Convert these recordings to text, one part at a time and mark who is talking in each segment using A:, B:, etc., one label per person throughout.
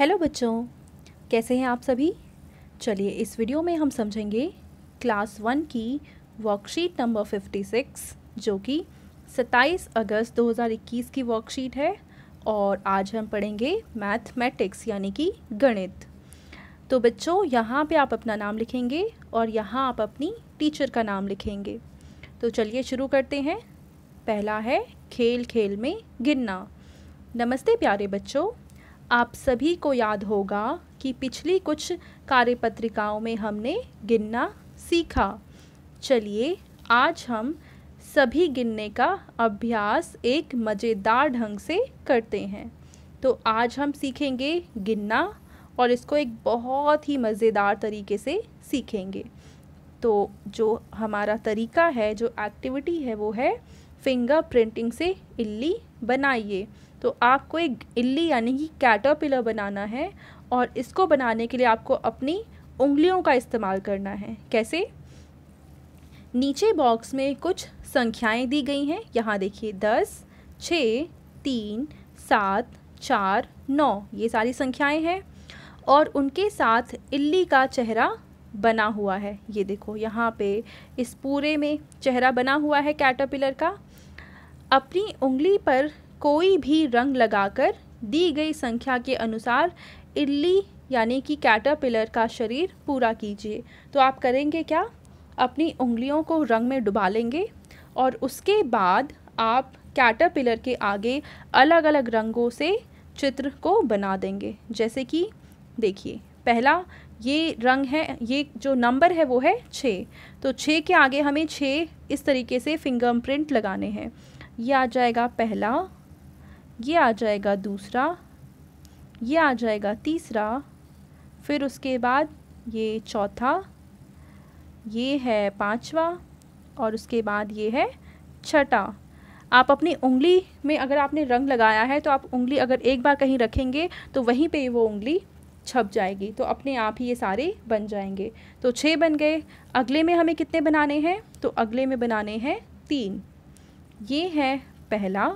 A: hello बच्चों कैसे हैं आप सभी चलिए इस वीडियो में हम समझेंगे क्लास वन की वर्कशीट नंबर फिफ्टी सिक्स जो कि सत्ताईस अगस्त 2021 की वर्कशीट है और आज हम पढ़ेंगे मैथमेटिक्स यानी कि गणित तो बच्चों यहाँ पे आप अपना नाम लिखेंगे और यहाँ आप अपनी टीचर का नाम लिखेंगे तो चलिए शुरू करते हैं पहला है खेल खेल में गिनना नमस्ते प्यारे बच्चों आप सभी को याद होगा कि पिछली कुछ कार्यपत्रिकाओं में हमने गिनना सीखा चलिए आज हम सभी गिनने का अभ्यास एक मज़ेदार ढंग से करते हैं तो आज हम सीखेंगे गिनना और इसको एक बहुत ही मज़ेदार तरीके से सीखेंगे तो जो हमारा तरीका है जो एक्टिविटी है वो है फिंगर प्रिंटिंग से इल्ली बनाइए तो आपको एक इल्ली यानी कि कैटरपिलर बनाना है और इसको बनाने के लिए आपको अपनी उंगलियों का इस्तेमाल करना है कैसे नीचे बॉक्स में कुछ संख्याएं दी गई हैं यहाँ देखिए दस छ तीन सात चार नौ ये सारी संख्याएं हैं और उनके साथ इल्ली का चेहरा बना हुआ है ये देखो यहाँ पे इस पूरे में चेहरा बना हुआ है कैटरपिलर का अपनी उंगली पर कोई भी रंग लगाकर दी गई संख्या के अनुसार इल्ली यानी कि कैटरपिलर का शरीर पूरा कीजिए तो आप करेंगे क्या अपनी उंगलियों को रंग में डुबा लेंगे और उसके बाद आप कैटरपिलर के आगे अलग अलग रंगों से चित्र को बना देंगे जैसे कि देखिए पहला ये रंग है ये जो नंबर है वो है छः तो छः के आगे हमें छः इस तरीके से फिंगर प्रिंट लगाने हैं ये आ जाएगा पहला ये आ जाएगा दूसरा ये आ जाएगा तीसरा फिर उसके बाद ये चौथा ये है पांचवा और उसके बाद ये है छठा आप अपनी उंगली में अगर आपने रंग लगाया है तो आप उंगली अगर एक बार कहीं रखेंगे तो वहीं पे वो उंगली छप जाएगी तो अपने आप ही ये सारे बन जाएंगे तो छः बन गए अगले में हमें कितने बनाने हैं तो अगले में बनाने हैं तीन ये है पहला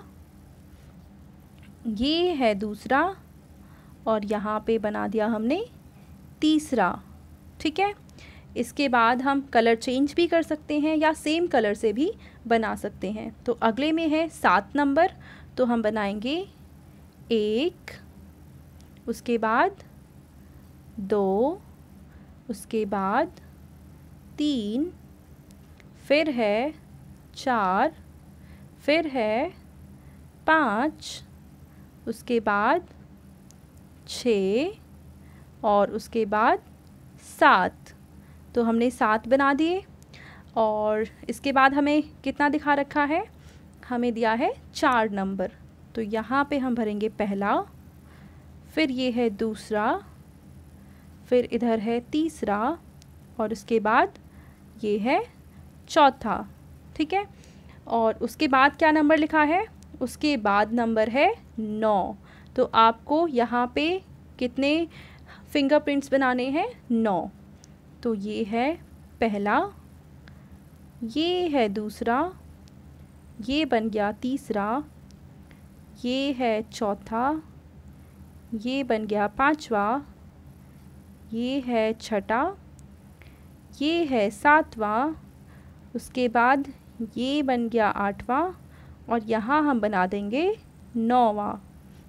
A: ये है दूसरा और यहाँ पे बना दिया हमने तीसरा ठीक है इसके बाद हम कलर चेंज भी कर सकते हैं या सेम कलर से भी बना सकते हैं तो अगले में है सात नंबर तो हम बनाएंगे एक उसके बाद दो उसके बाद तीन फिर है चार फिर है पाँच उसके बाद छ और उसके बाद सात तो हमने सात बना दिए और इसके बाद हमें कितना दिखा रखा है हमें दिया है चार नंबर तो यहाँ पे हम भरेंगे पहला फिर ये है दूसरा फिर इधर है तीसरा और उसके बाद ये है चौथा ठीक है और उसके बाद क्या नंबर लिखा है उसके बाद नंबर है नौ तो आपको यहाँ पे कितने फिंगरप्रिंट्स बनाने हैं नौ तो ये है पहला ये है दूसरा ये बन गया तीसरा ये है चौथा ये बन गया पांचवा ये है छठा ये है सातवां उसके बाद ये बन गया आठवां और यहाँ हम बना देंगे नौवा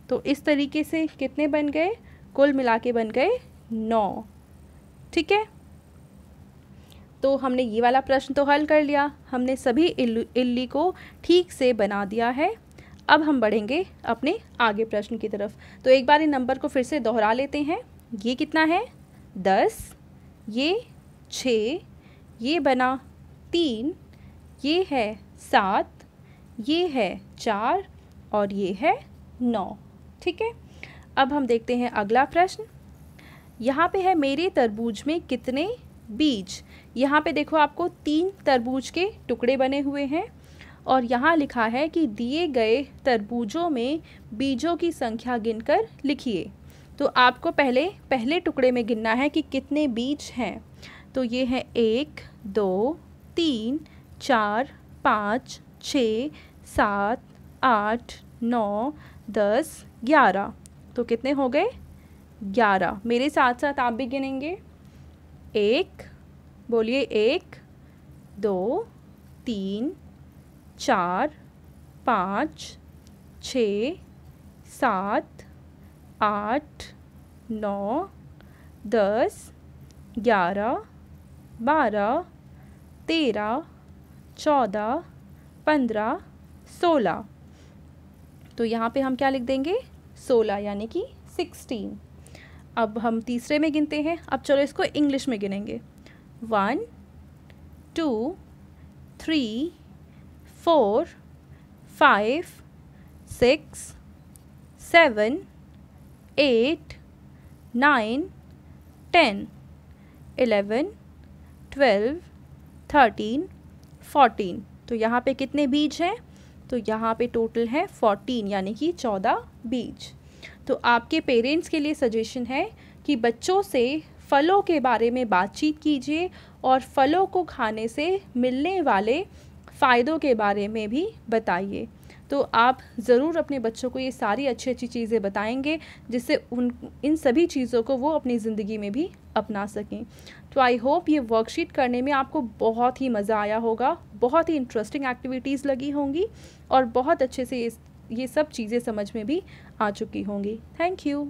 A: तो इस तरीके से कितने बन गए कुल मिला के बन गए नौ ठीक है तो हमने ये वाला प्रश्न तो हल कर लिया हमने सभी इल्ली को ठीक से बना दिया है अब हम बढ़ेंगे अपने आगे प्रश्न की तरफ तो एक बार इन नंबर को फिर से दोहरा लेते हैं ये कितना है दस ये छ ये बना तीन ये है सात ये है चार और ये है नौ ठीक है अब हम देखते हैं अगला प्रश्न यहाँ पे है मेरे तरबूज में कितने बीज यहाँ पे देखो आपको तीन तरबूज के टुकड़े बने हुए हैं और यहाँ लिखा है कि दिए गए तरबूजों में बीजों की संख्या गिनकर लिखिए तो आपको पहले पहले टुकड़े में गिनना है कि कितने बीज हैं तो ये हैं एक दो तीन चार पाँच छः सात आठ नौ दस ग्यारह तो कितने हो गए ग्यारह मेरे साथ साथ आप भी गिनेंगे एक बोलिए एक दो तीन चार पाँच छ सात आठ नौ दस ग्यारह बारह तेरह चौदह पंद्रह सोलह तो यहाँ पे हम क्या लिख देंगे सोलह यानी कि सिक्सटीन अब हम तीसरे में गिनते हैं अब चलो इसको इंग्लिश में गिनेंगे one two three four five six seven eight nine ten eleven twelve thirteen fourteen तो यहाँ पे कितने बीज हैं तो यहाँ पे टोटल है फोर्टीन यानी कि चौदह बीज तो आपके पेरेंट्स के लिए सजेशन है कि बच्चों से फलों के बारे में बातचीत कीजिए और फलों को खाने से मिलने वाले फ़ायदों के बारे में भी बताइए तो आप ज़रूर अपने बच्चों को ये सारी अच्छी अच्छी चीज़ें बताएंगे जिससे उन इन सभी चीज़ों को वो अपनी ज़िंदगी में भी अपना सकें तो आई होप ये वर्कशीट करने में आपको बहुत ही मज़ा आया होगा बहुत ही इंटरेस्टिंग एक्टिविटीज़ लगी होंगी और बहुत अच्छे से ये ये सब चीज़ें समझ में भी आ चुकी होंगी थैंक यू